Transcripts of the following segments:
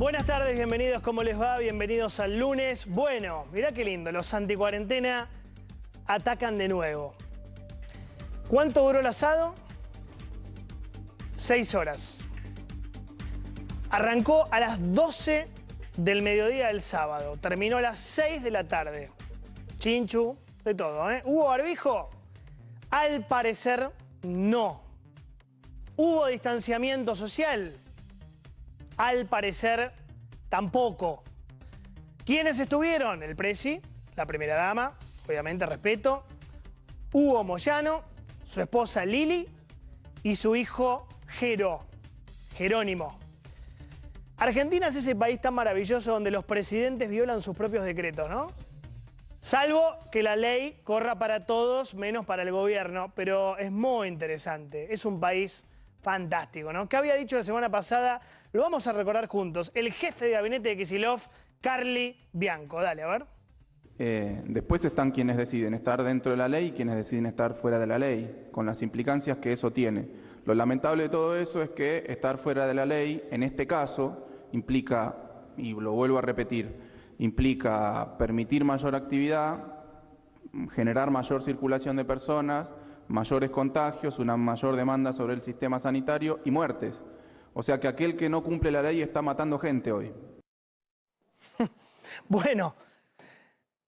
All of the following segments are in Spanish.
Buenas tardes, bienvenidos, ¿cómo les va? Bienvenidos al lunes. Bueno, mirá qué lindo, los anticuarentena atacan de nuevo. ¿Cuánto duró el asado? Seis horas. Arrancó a las 12 del mediodía del sábado, terminó a las 6 de la tarde. Chinchu, de todo, ¿eh? ¿Hubo barbijo? Al parecer, no. ¿Hubo distanciamiento social? Al parecer, tampoco. ¿Quiénes estuvieron? El Presi, la primera dama, obviamente respeto. Hugo Moyano, su esposa Lili y su hijo Jero, Jerónimo. Argentina es ese país tan maravilloso donde los presidentes violan sus propios decretos, ¿no? Salvo que la ley corra para todos menos para el gobierno, pero es muy interesante. Es un país Fantástico, ¿no? ¿Qué había dicho la semana pasada? Lo vamos a recordar juntos. El jefe de gabinete de Kisilov, Carly Bianco. Dale, a ver. Eh, después están quienes deciden estar dentro de la ley y quienes deciden estar fuera de la ley, con las implicancias que eso tiene. Lo lamentable de todo eso es que estar fuera de la ley, en este caso, implica, y lo vuelvo a repetir, implica permitir mayor actividad, generar mayor circulación de personas, mayores contagios, una mayor demanda sobre el sistema sanitario y muertes. O sea que aquel que no cumple la ley está matando gente hoy. Bueno,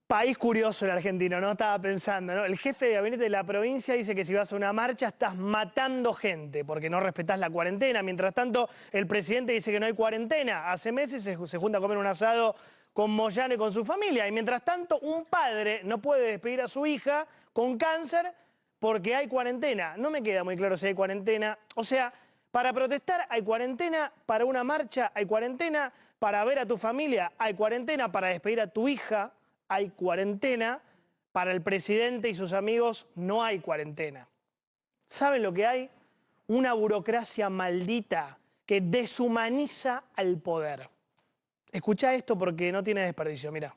país curioso el argentino, ¿no? Estaba pensando, ¿no? El jefe de gabinete de la provincia dice que si vas a una marcha estás matando gente porque no respetás la cuarentena. Mientras tanto, el presidente dice que no hay cuarentena. Hace meses se, junta a comer un asado con Moyano y con su familia. Y mientras tanto, un padre no puede despedir a su hija con cáncer porque hay cuarentena. No me queda muy claro si hay cuarentena. O sea, para protestar hay cuarentena, para una marcha hay cuarentena, para ver a tu familia hay cuarentena, para despedir a tu hija hay cuarentena, para el presidente y sus amigos no hay cuarentena. ¿Saben lo que hay? Una burocracia maldita que deshumaniza al poder. Escucha esto porque no tiene desperdicio, mira.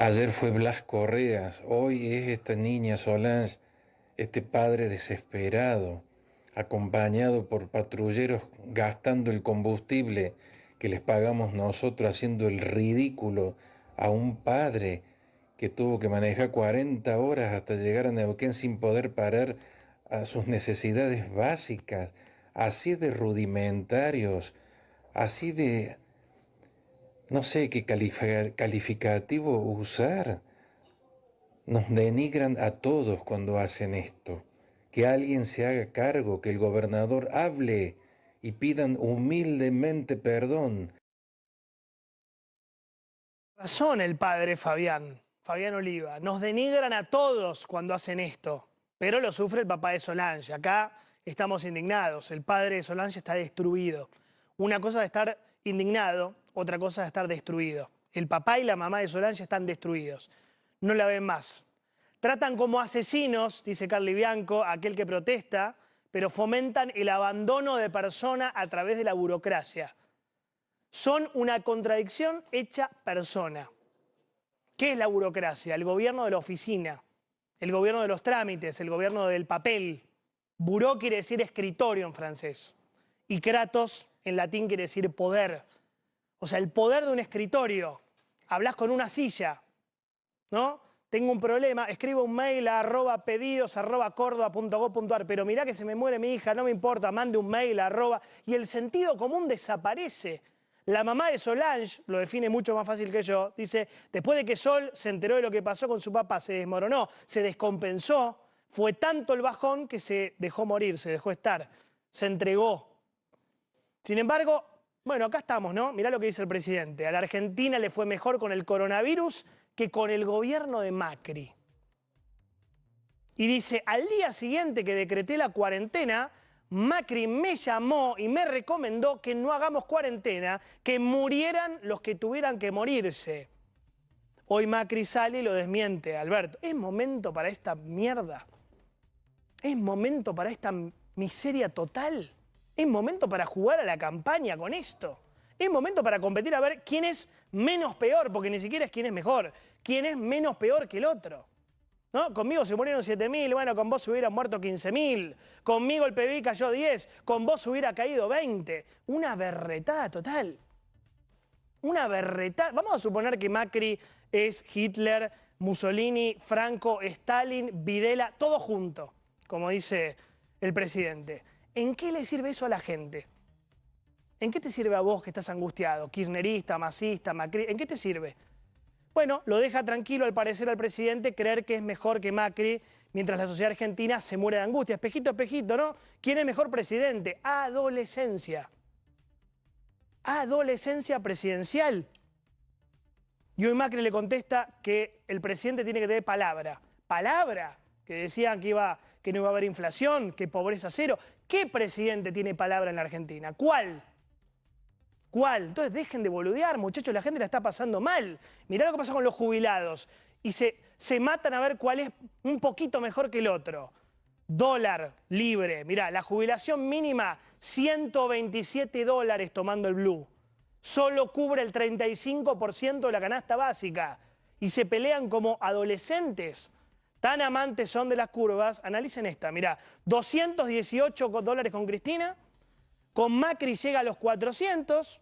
Ayer fue Blas Correas, hoy es esta niña Solange, este padre desesperado, acompañado por patrulleros gastando el combustible que les pagamos nosotros, haciendo el ridículo a un padre que tuvo que manejar 40 horas hasta llegar a Neuquén sin poder parar a sus necesidades básicas, así de rudimentarios, así de no sé qué calificativo usar. Nos denigran a todos cuando hacen esto. Que alguien se haga cargo, que el gobernador hable y pidan humildemente perdón. Razón el padre Fabián, Fabián Oliva. Nos denigran a todos cuando hacen esto, pero lo sufre el papá de Solange. Acá estamos indignados, el padre de Solange está destruido. Una cosa de estar indignado otra cosa es estar destruido. El papá y la mamá de Solange están destruidos. No la ven más. Tratan como asesinos, dice Carly Bianco, aquel que protesta, pero fomentan el abandono de persona a través de la burocracia. Son una contradicción hecha persona. ¿Qué es la burocracia? El gobierno de la oficina, el gobierno de los trámites, el gobierno del papel. Buró quiere decir escritorio en francés y Kratos en latín quiere decir poder. O sea, el poder de un escritorio. Hablas con una silla, ¿no? Tengo un problema, escribo un mail a arroba pedidos arroba pero mirá que se me muere mi hija, no me importa, mande un mail a arroba. Y el sentido común desaparece. La mamá de Solange, lo define mucho más fácil que yo, dice, después de que Sol se enteró de lo que pasó con su papá, se desmoronó, se descompensó, fue tanto el bajón que se dejó morir, se dejó estar, se entregó. Sin embargo, bueno, acá estamos, ¿no? Mirá lo que dice el presidente. A la Argentina le fue mejor con el coronavirus que con el gobierno de Macri. Y dice, al día siguiente que decreté la cuarentena, Macri me llamó y me recomendó que no hagamos cuarentena, que murieran los que tuvieran que morirse. Hoy Macri sale y lo desmiente, Alberto. Es momento para esta mierda. Es momento para esta miseria total. Es momento para jugar a la campaña con esto. Es momento para competir a ver quién es menos peor, porque ni siquiera es quién es mejor, quién es menos peor que el otro. ¿No? Conmigo se murieron 7.000, bueno, con vos hubieran muerto 15.000, conmigo el PBI cayó 10, con vos hubiera caído 20. Una berretada total. Una berretada. Vamos a suponer que Macri es Hitler, Mussolini, Franco, Stalin, Videla, todo junto, como dice el presidente. ¿En qué le sirve eso a la gente? ¿En qué te sirve a vos que estás angustiado? Kirchnerista, masista, Macri, ¿en qué te sirve? Bueno, lo deja tranquilo al parecer al presidente creer que es mejor que Macri mientras la sociedad argentina se muere de angustia. Espejito, espejito, ¿no? ¿Quién es mejor presidente? Adolescencia. Adolescencia presidencial. Y hoy Macri le contesta que el presidente tiene que tener palabra. ¿Palabra? que decían que, iba, que no iba a haber inflación, que pobreza cero. ¿Qué presidente tiene palabra en la Argentina? ¿Cuál? ¿Cuál? Entonces dejen de boludear, muchachos, la gente la está pasando mal. Mirá lo que pasa con los jubilados. Y se, se matan a ver cuál es un poquito mejor que el otro. Dólar libre. Mirá, la jubilación mínima, 127 dólares tomando el blue. Solo cubre el 35% de la canasta básica. Y se pelean como adolescentes tan amantes son de las curvas, analicen esta, mirá, 218 dólares con Cristina, con Macri llega a los 400,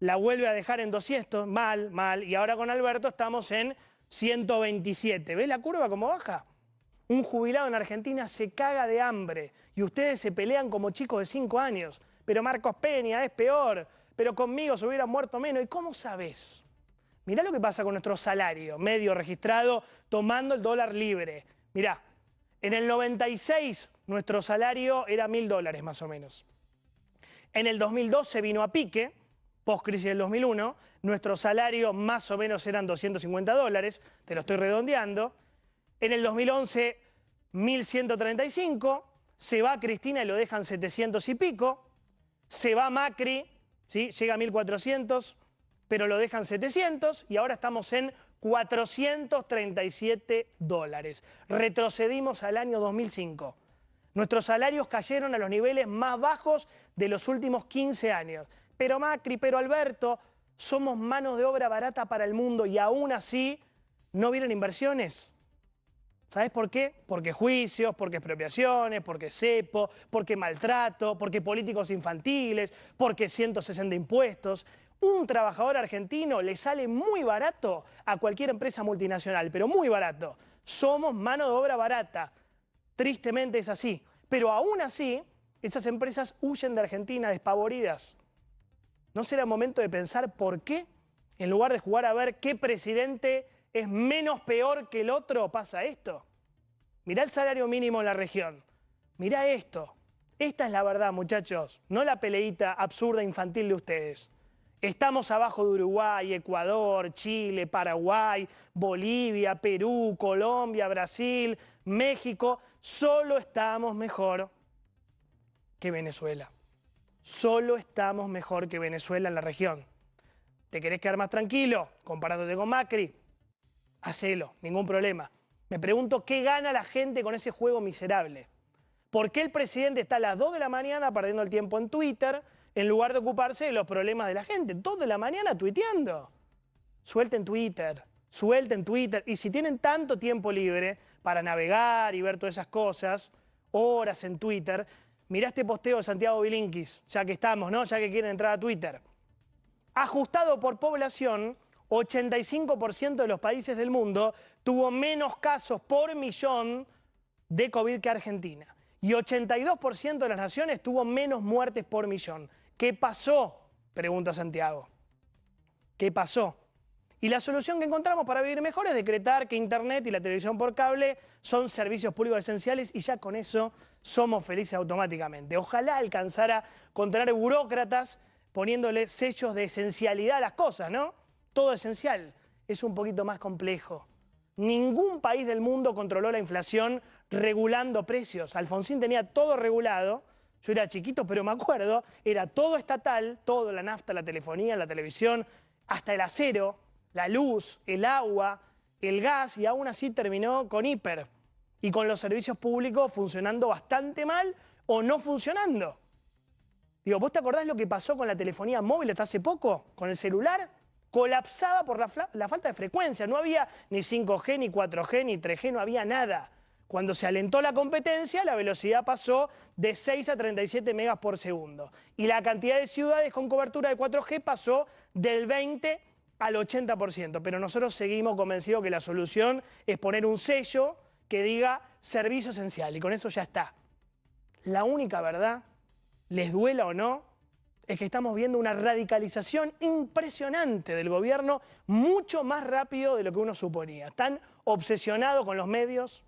la vuelve a dejar en 200, mal, mal, y ahora con Alberto estamos en 127. ¿Ves la curva cómo baja? Un jubilado en Argentina se caga de hambre y ustedes se pelean como chicos de 5 años. Pero Marcos Peña es peor, pero conmigo se hubiera muerto menos. ¿Y cómo sabes? Mirá lo que pasa con nuestro salario medio registrado tomando el dólar libre. Mirá, en el 96 nuestro salario era mil dólares más o menos. En el 2012 vino a pique, post-crisis del 2001, nuestro salario más o menos eran 250 dólares, te lo estoy redondeando. En el 2011, 1.135, se va Cristina y lo dejan 700 y pico, se va Macri, ¿sí? llega a 1.400, pero lo dejan 700 y ahora estamos en 437 dólares. Retrocedimos al año 2005. Nuestros salarios cayeron a los niveles más bajos de los últimos 15 años. Pero Macri, pero Alberto, somos mano de obra barata para el mundo y aún así no vienen inversiones. ¿Sabes por qué? Porque juicios, porque expropiaciones, porque cepo, porque maltrato, porque políticos infantiles, porque 160 impuestos un trabajador argentino le sale muy barato a cualquier empresa multinacional, pero muy barato. Somos mano de obra barata. Tristemente es así. Pero aún así, esas empresas huyen de Argentina despavoridas. ¿No será momento de pensar por qué? En lugar de jugar a ver qué presidente es menos peor que el otro, pasa esto. Mirá el salario mínimo en la región. Mirá esto. Esta es la verdad, muchachos, no la peleita absurda infantil de ustedes. Estamos abajo de Uruguay, Ecuador, Chile, Paraguay, Bolivia, Perú, Colombia, Brasil, México. Solo estamos mejor que Venezuela. Solo estamos mejor que Venezuela en la región. ¿Te querés quedar más tranquilo comparándote con Macri? Hacelo, ningún problema. Me pregunto qué gana la gente con ese juego miserable. ¿Por qué el presidente está a las 2 de la mañana perdiendo el tiempo en Twitter? en lugar de ocuparse de los problemas de la gente. Toda la mañana tuiteando. Suelten Twitter, suelten Twitter. Y si tienen tanto tiempo libre para navegar y ver todas esas cosas, horas en Twitter, mirá este posteo de Santiago Bilinkis, ya que estamos, ¿no? Ya que quieren entrar a Twitter. Ajustado por población, 85% de los países del mundo tuvo menos casos por millón de COVID que Argentina. Y 82% de las naciones tuvo menos muertes por millón. ¿Qué pasó? Pregunta Santiago. ¿Qué pasó? Y la solución que encontramos para vivir mejor es decretar que Internet y la televisión por cable son servicios públicos esenciales y ya con eso somos felices automáticamente. Ojalá alcanzara a tener burócratas poniéndole sellos de esencialidad a las cosas, ¿no? Todo esencial. Es un poquito más complejo. Ningún país del mundo controló la inflación regulando precios. Alfonsín tenía todo regulado yo era chiquito, pero me acuerdo, era todo estatal, todo, la nafta, la telefonía, la televisión, hasta el acero, la luz, el agua, el gas, y aún así terminó con hiper y con los servicios públicos funcionando bastante mal o no funcionando. Digo, ¿vos te acordás lo que pasó con la telefonía móvil hasta hace poco? ¿Con el celular? Colapsaba por la, la falta de frecuencia. No había ni 5G, ni 4G, ni 3G, no había nada. Cuando se alentó la competencia, la velocidad pasó de 6 a 37 megas por segundo. Y la cantidad de ciudades con cobertura de 4G pasó del 20 al 80%. Pero nosotros seguimos convencidos que la solución es poner un sello que diga servicio esencial. Y con eso ya está. La única verdad, les duela o no, es que estamos viendo una radicalización impresionante del gobierno, mucho más rápido de lo que uno suponía. Están obsesionados con los medios,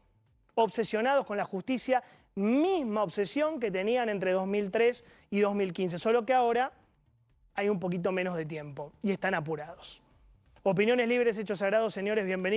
obsesionados con la justicia, misma obsesión que tenían entre 2003 y 2015, solo que ahora hay un poquito menos de tiempo y están apurados. Opiniones libres, hechos sagrados, señores, bienvenidos.